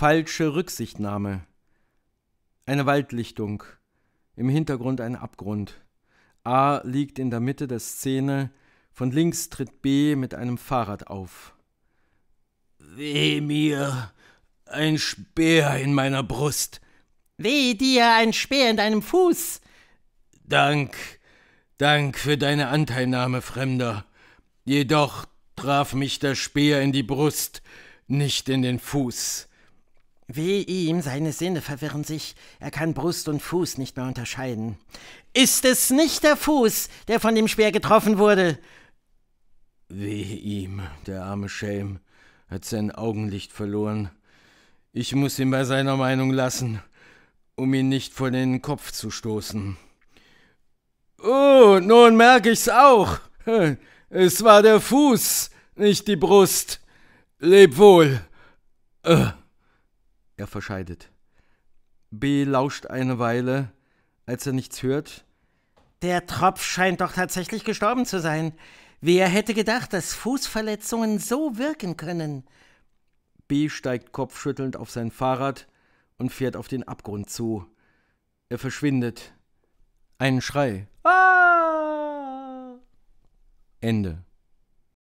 falsche Rücksichtnahme. Eine Waldlichtung, im Hintergrund ein Abgrund. A liegt in der Mitte der Szene, von links tritt B mit einem Fahrrad auf. Weh mir, ein Speer in meiner Brust. Weh dir, ein Speer in deinem Fuß. Dank, Dank für deine Anteilnahme, Fremder. Jedoch traf mich der Speer in die Brust, nicht in den Fuß. Weh ihm, seine Sinne verwirren sich, er kann Brust und Fuß nicht mehr unterscheiden. Ist es nicht der Fuß, der von dem Speer getroffen wurde? Weh ihm, der arme Schelm hat sein Augenlicht verloren. Ich muss ihn bei seiner Meinung lassen, um ihn nicht vor den Kopf zu stoßen. Oh, nun merke ich's auch. Es war der Fuß, nicht die Brust. Leb wohl. Uh. Er verscheidet. B lauscht eine Weile, als er nichts hört. Der Tropf scheint doch tatsächlich gestorben zu sein. Wer hätte gedacht, dass Fußverletzungen so wirken können? B steigt kopfschüttelnd auf sein Fahrrad und fährt auf den Abgrund zu. Er verschwindet. Ein Schrei. Ah! Ende.